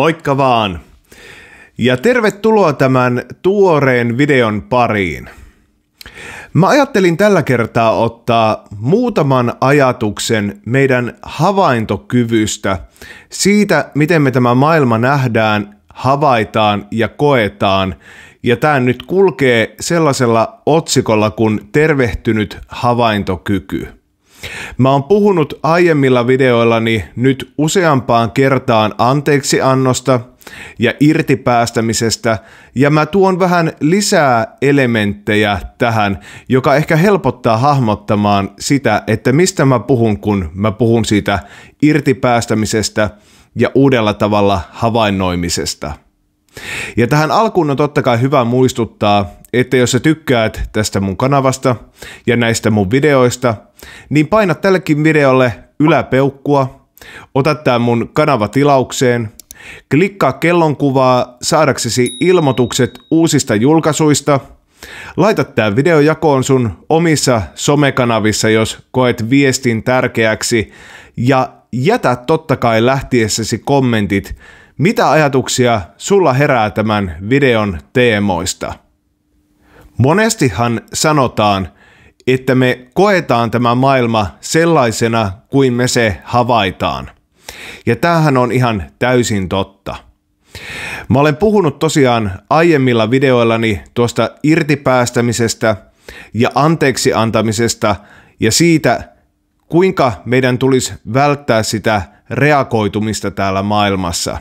Moikka vaan! Ja tervetuloa tämän tuoreen videon pariin. Mä ajattelin tällä kertaa ottaa muutaman ajatuksen meidän havaintokyvystä, siitä miten me tämä maailma nähdään, havaitaan ja koetaan. Ja tämä nyt kulkee sellaisella otsikolla kuin tervehtynyt havaintokyky. Mä oon puhunut aiemmilla videoillani nyt useampaan kertaan anteeksiannosta ja irtipäästämisestä, ja mä tuon vähän lisää elementtejä tähän, joka ehkä helpottaa hahmottamaan sitä, että mistä mä puhun, kun mä puhun siitä irtipäästämisestä ja uudella tavalla havainnoimisesta. Ja tähän alkuun on totta kai hyvä muistuttaa, että jos sä tykkäät tästä mun kanavasta ja näistä mun videoista, niin paina tällekin videolle yläpeukkua, ota tää mun kanava tilaukseen, klikkaa kellonkuvaa saadaksesi ilmoitukset uusista julkaisuista, laita tää video jakoon sun omissa somekanavissa, jos koet viestin tärkeäksi, ja jätä totta kai lähtiessäsi kommentit mitä ajatuksia sulla herää tämän videon teemoista? Monestihan sanotaan, että me koetaan tämä maailma sellaisena kuin me se havaitaan. Ja tämähän on ihan täysin totta. Mä olen puhunut tosiaan aiemmilla videoillani tuosta irtipäästämisestä ja anteeksi antamisesta ja siitä, kuinka meidän tulisi välttää sitä reagoitumista täällä maailmassa.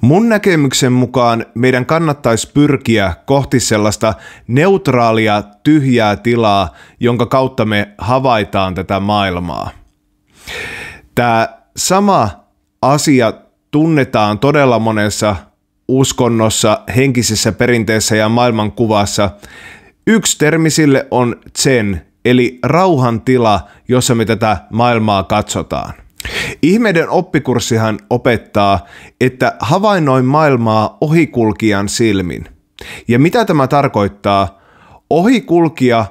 Mun näkemyksen mukaan meidän kannattaisi pyrkiä kohti sellaista neutraalia, tyhjää tilaa, jonka kautta me havaitaan tätä maailmaa. Tämä sama asia tunnetaan todella monessa uskonnossa, henkisessä perinteessä ja maailmankuvassa. Yksi termi sille on zen, eli rauhan tila, jossa me tätä maailmaa katsotaan. Ihmeiden oppikurssihan opettaa, että havainnoin maailmaa ohikulkijan silmin. Ja mitä tämä tarkoittaa? Ohikulkija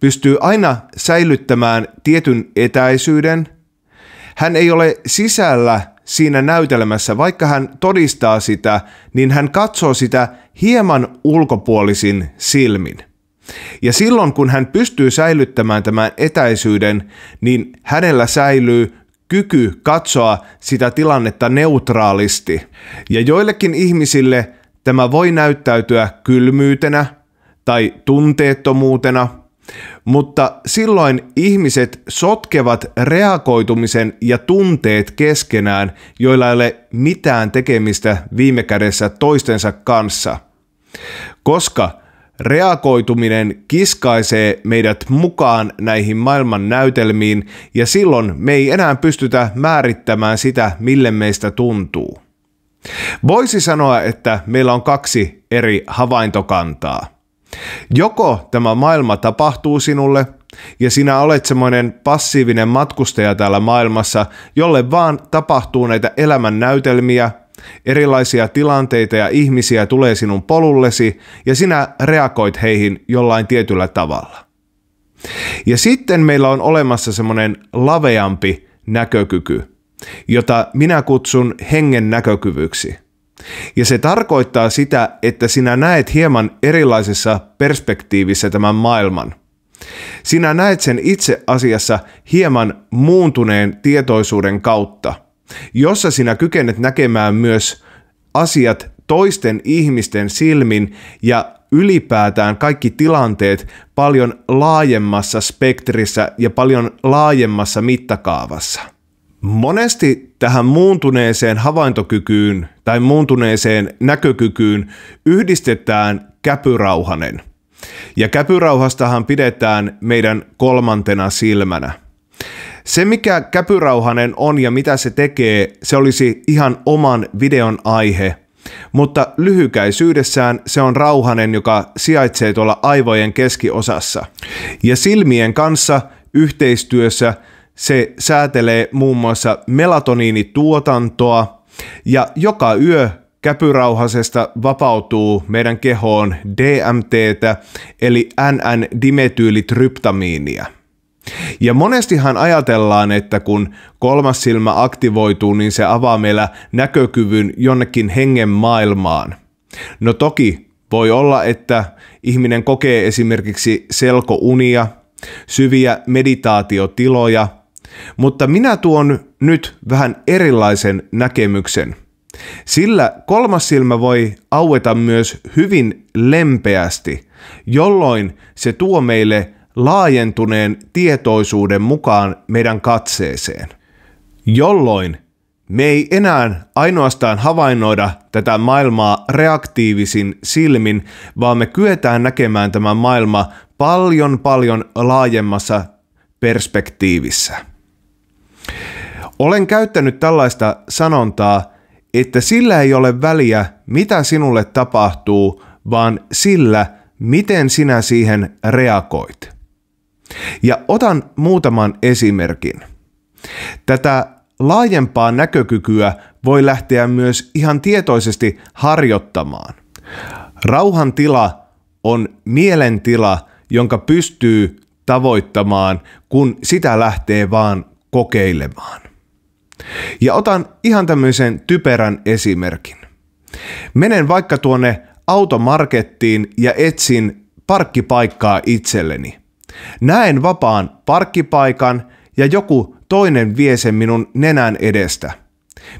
pystyy aina säilyttämään tietyn etäisyyden. Hän ei ole sisällä siinä näytelmässä, vaikka hän todistaa sitä, niin hän katsoo sitä hieman ulkopuolisin silmin. Ja silloin kun hän pystyy säilyttämään tämän etäisyyden, niin hänellä säilyy kyky katsoa sitä tilannetta neutraalisti. Ja joillekin ihmisille tämä voi näyttäytyä kylmyytenä tai tunteettomuutena, mutta silloin ihmiset sotkevat reagoitumisen ja tunteet keskenään, joilla ei ole mitään tekemistä viime kädessä toistensa kanssa. Koska reagoituminen kiskaisee meidät mukaan näihin maailman näytelmiin ja silloin me ei enää pystytä määrittämään sitä, mille meistä tuntuu. Voisi sanoa, että meillä on kaksi eri havaintokantaa. Joko tämä maailma tapahtuu sinulle ja sinä olet semmoinen passiivinen matkustaja täällä maailmassa, jolle vaan tapahtuu näitä elämän näytelmiä, Erilaisia tilanteita ja ihmisiä tulee sinun polullesi ja sinä reagoit heihin jollain tietyllä tavalla. Ja sitten meillä on olemassa semmoinen laveampi näkökyky, jota minä kutsun hengen näkökyvyksi. Ja se tarkoittaa sitä, että sinä näet hieman erilaisessa perspektiivissä tämän maailman – sinä näet sen itse asiassa hieman muuntuneen tietoisuuden kautta jossa sinä kykenet näkemään myös asiat toisten ihmisten silmin ja ylipäätään kaikki tilanteet paljon laajemmassa spektrissä ja paljon laajemmassa mittakaavassa. Monesti tähän muuntuneeseen havaintokykyyn tai muuntuneeseen näkökykyyn yhdistetään käpyrauhanen. Ja käpyrauhastahan pidetään meidän kolmantena silmänä. Se, mikä Käpyrauhanen on ja mitä se tekee, se olisi ihan oman videon aihe, mutta lyhykäisyydessään se on Rauhanen, joka sijaitsee tuolla aivojen keskiosassa. Ja silmien kanssa yhteistyössä se säätelee muun muassa melatoniinituotantoa ja joka yö käpyrauhasesta vapautuu meidän kehoon DMTtä eli nn dimetyylitryptamiinia ja monestihan ajatellaan, että kun kolmas silmä aktivoituu, niin se avaa meillä näkökyvyn jonnekin hengen maailmaan. No toki voi olla, että ihminen kokee esimerkiksi selkounia, syviä meditaatiotiloja, mutta minä tuon nyt vähän erilaisen näkemyksen. Sillä kolmas silmä voi aueta myös hyvin lempeästi, jolloin se tuo meille laajentuneen tietoisuuden mukaan meidän katseeseen, jolloin me ei enää ainoastaan havainnoida tätä maailmaa reaktiivisin silmin, vaan me kyetään näkemään tämä maailma paljon paljon laajemmassa perspektiivissä. Olen käyttänyt tällaista sanontaa, että sillä ei ole väliä, mitä sinulle tapahtuu, vaan sillä, miten sinä siihen reagoit. Ja otan muutaman esimerkin. Tätä laajempaa näkökykyä voi lähteä myös ihan tietoisesti harjoittamaan. Rauhan tila on mielentila, jonka pystyy tavoittamaan, kun sitä lähtee vaan kokeilemaan. Ja otan ihan tämmöisen typerän esimerkin. Menen vaikka tuonne automarkettiin ja etsin parkkipaikkaa itselleni. Näen vapaan parkkipaikan ja joku toinen vie sen minun nenän edestä.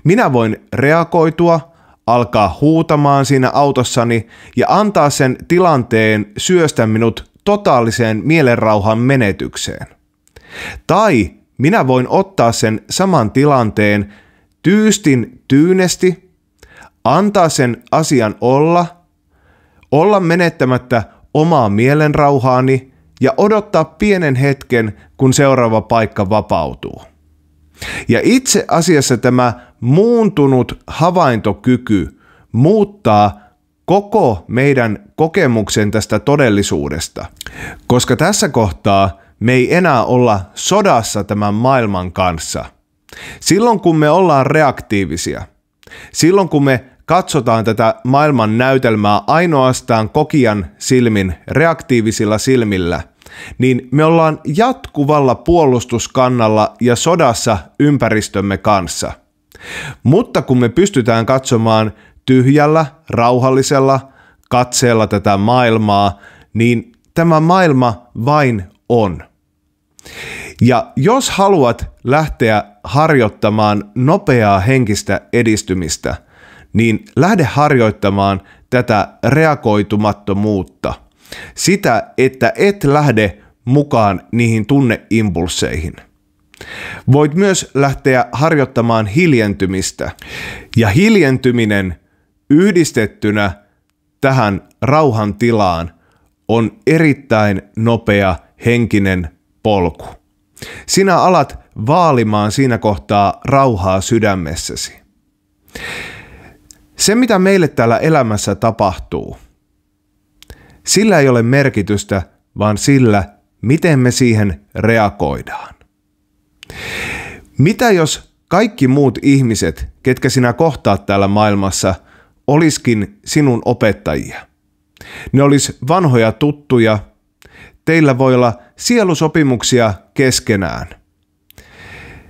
Minä voin reagoitua, alkaa huutamaan siinä autossani ja antaa sen tilanteen syöstä minut totaaliseen mielenrauhan menetykseen. Tai minä voin ottaa sen saman tilanteen tyystin tyynesti, antaa sen asian olla, olla menettämättä omaa mielenrauhaani ja odottaa pienen hetken, kun seuraava paikka vapautuu. Ja itse asiassa tämä muuntunut havaintokyky muuttaa koko meidän kokemuksen tästä todellisuudesta, koska tässä kohtaa me ei enää olla sodassa tämän maailman kanssa. Silloin kun me ollaan reaktiivisia, silloin kun me katsotaan tätä maailman näytelmää ainoastaan kokijan silmin, reaktiivisilla silmillä – niin me ollaan jatkuvalla puolustuskannalla ja sodassa ympäristömme kanssa. Mutta kun me pystytään katsomaan tyhjällä, rauhallisella katseella tätä maailmaa, niin tämä maailma vain on. Ja jos haluat lähteä harjoittamaan nopeaa henkistä edistymistä, niin lähde harjoittamaan tätä reagoitumattomuutta – sitä, että et lähde mukaan niihin tunneimpulseihin. Voit myös lähteä harjoittamaan hiljentymistä. Ja hiljentyminen yhdistettynä tähän rauhan tilaan on erittäin nopea henkinen polku. Sinä alat vaalimaan siinä kohtaa rauhaa sydämessäsi. Se, mitä meille täällä elämässä tapahtuu – sillä ei ole merkitystä, vaan sillä, miten me siihen reagoidaan. Mitä jos kaikki muut ihmiset, ketkä sinä kohtaat täällä maailmassa, oliskin sinun opettajia? Ne olis vanhoja tuttuja, teillä voi olla sielusopimuksia keskenään.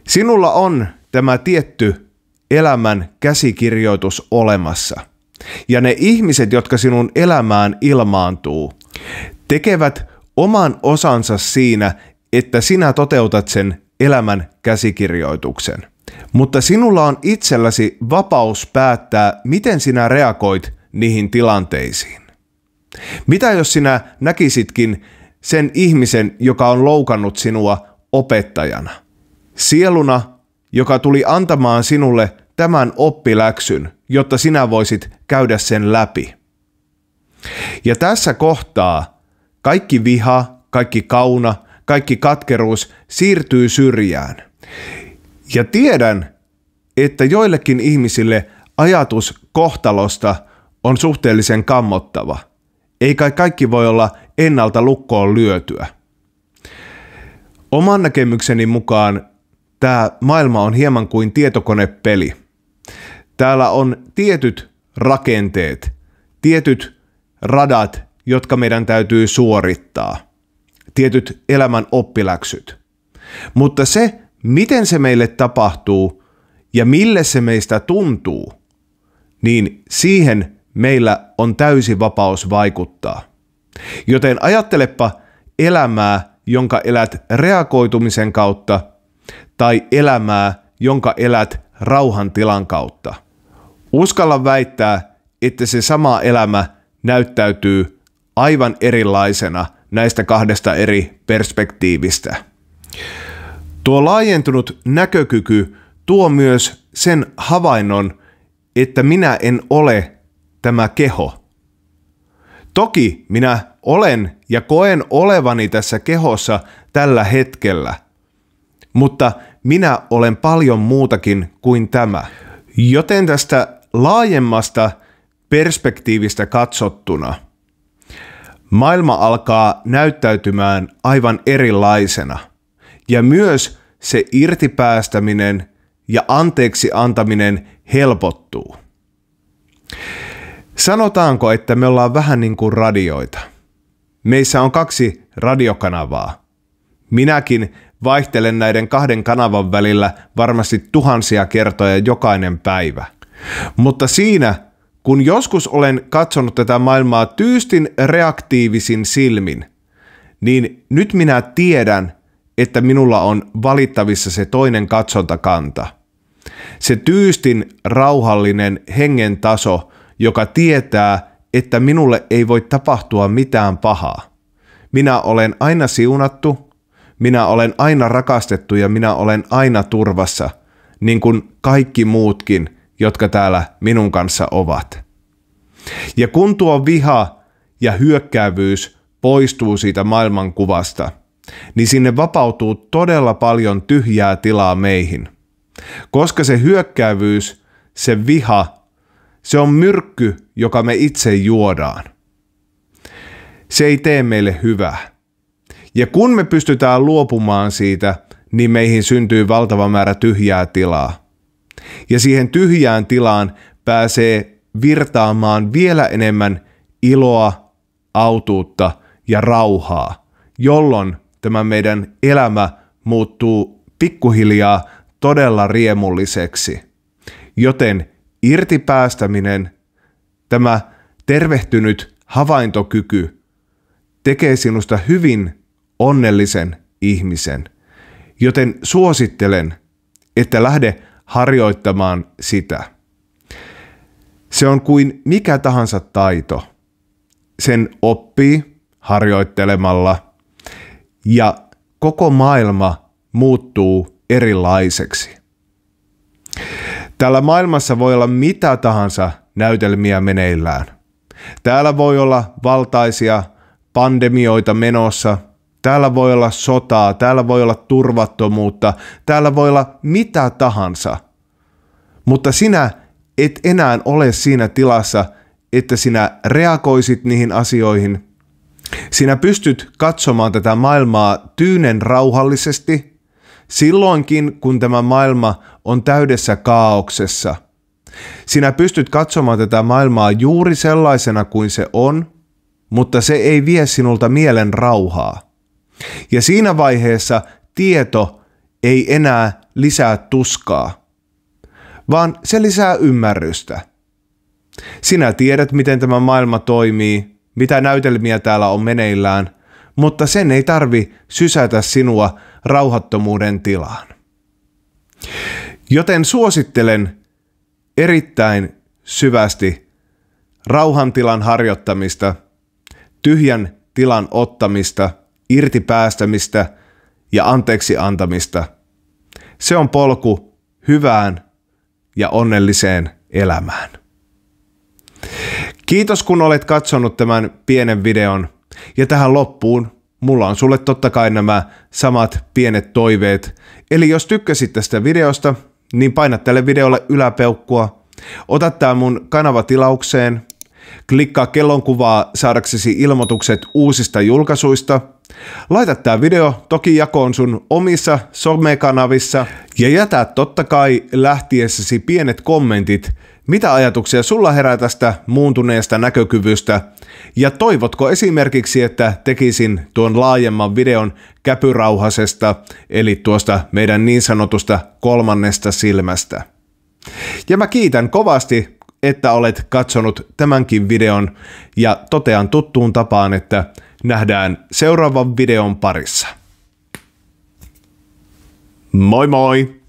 Sinulla on tämä tietty elämän käsikirjoitus olemassa – ja ne ihmiset, jotka sinun elämään ilmaantuu, tekevät oman osansa siinä, että sinä toteutat sen elämän käsikirjoituksen. Mutta sinulla on itselläsi vapaus päättää, miten sinä reagoit niihin tilanteisiin. Mitä jos sinä näkisitkin sen ihmisen, joka on loukannut sinua opettajana, sieluna, joka tuli antamaan sinulle tämän oppiläksyn, jotta sinä voisit käydä sen läpi. Ja tässä kohtaa kaikki viha, kaikki kauna, kaikki katkeruus siirtyy syrjään. Ja tiedän, että joillekin ihmisille ajatus kohtalosta on suhteellisen kammottava. Ei kai kaikki voi olla ennalta lukkoon lyötyä. Oman näkemykseni mukaan tämä maailma on hieman kuin tietokonepeli – Täällä on tietyt rakenteet, tietyt radat, jotka meidän täytyy suorittaa, tietyt elämän oppiläksyt. Mutta se, miten se meille tapahtuu ja mille se meistä tuntuu, niin siihen meillä on täysi vapaus vaikuttaa. Joten ajattelepa elämää, jonka elät reagoitumisen kautta, tai elämää, jonka elät Rauhan tilan kautta. Uskalla väittää, että se sama elämä näyttäytyy aivan erilaisena näistä kahdesta eri perspektiivistä. Tuo laajentunut näkökyky tuo myös sen havainnon, että minä en ole tämä keho. Toki minä olen ja koen olevani tässä kehossa tällä hetkellä, mutta minä olen paljon muutakin kuin tämä. Joten tästä laajemmasta perspektiivistä katsottuna maailma alkaa näyttäytymään aivan erilaisena. Ja myös se irtipäästäminen ja anteeksi antaminen helpottuu. Sanotaanko, että me ollaan vähän niin kuin radioita. Meissä on kaksi radiokanavaa. Minäkin vaihtelen näiden kahden kanavan välillä varmasti tuhansia kertoja jokainen päivä. Mutta siinä, kun joskus olen katsonut tätä maailmaa tyystin reaktiivisin silmin, niin nyt minä tiedän, että minulla on valittavissa se toinen katsontakanta. Se tyystin rauhallinen hengen taso, joka tietää, että minulle ei voi tapahtua mitään pahaa. Minä olen aina siunattu minä olen aina rakastettu ja minä olen aina turvassa, niin kuin kaikki muutkin, jotka täällä minun kanssa ovat. Ja kun tuo viha ja hyökkäävyys poistuu siitä maailmankuvasta, niin sinne vapautuu todella paljon tyhjää tilaa meihin. Koska se hyökkäävyys, se viha, se on myrkky, joka me itse juodaan. Se ei tee meille hyvää. Ja kun me pystytään luopumaan siitä, niin meihin syntyy valtava määrä tyhjää tilaa. Ja siihen tyhjään tilaan pääsee virtaamaan vielä enemmän iloa, autuutta ja rauhaa, jolloin tämä meidän elämä muuttuu pikkuhiljaa todella riemulliseksi. Joten irtipäästäminen, tämä tervehtynyt havaintokyky tekee sinusta hyvin onnellisen ihmisen. Joten suosittelen, että lähde harjoittamaan sitä. Se on kuin mikä tahansa taito. Sen oppii harjoittelemalla ja koko maailma muuttuu erilaiseksi. Tällä maailmassa voi olla mitä tahansa näytelmiä meneillään. Täällä voi olla valtaisia pandemioita menossa – Täällä voi olla sotaa, täällä voi olla turvattomuutta, täällä voi olla mitä tahansa. Mutta sinä et enää ole siinä tilassa, että sinä reagoisit niihin asioihin. Sinä pystyt katsomaan tätä maailmaa tyynen rauhallisesti, silloinkin kun tämä maailma on täydessä kaauksessa. Sinä pystyt katsomaan tätä maailmaa juuri sellaisena kuin se on, mutta se ei vie sinulta mielen rauhaa. Ja siinä vaiheessa tieto ei enää lisää tuskaa, vaan se lisää ymmärrystä. Sinä tiedät, miten tämä maailma toimii, mitä näytelmiä täällä on meneillään, mutta sen ei tarvi sysätä sinua rauhattomuuden tilaan. Joten suosittelen erittäin syvästi rauhantilan harjoittamista, tyhjän tilan ottamista – irti päästämistä ja anteeksi antamista. Se on polku hyvään ja onnelliseen elämään. Kiitos kun olet katsonut tämän pienen videon ja tähän loppuun mulla on sulle totta kai nämä samat pienet toiveet. Eli jos tykkäsit tästä videosta, niin paina tälle videolle yläpeukkua, ota tää mun kanava tilaukseen, klikkaa kellonkuvaa saadaksesi ilmoitukset uusista julkaisuista – Laita tämä video toki jakoon sun omissa somekanavissa ja jätä totta kai lähtiessäsi pienet kommentit, mitä ajatuksia sulla herää tästä muuntuneesta näkökyvystä ja toivotko esimerkiksi, että tekisin tuon laajemman videon käpyrauhasesta eli tuosta meidän niin sanotusta kolmannesta silmästä. Ja mä kiitän kovasti, että olet katsonut tämänkin videon ja totean tuttuun tapaan, että Nähdään seuraavan videon parissa. Moi moi!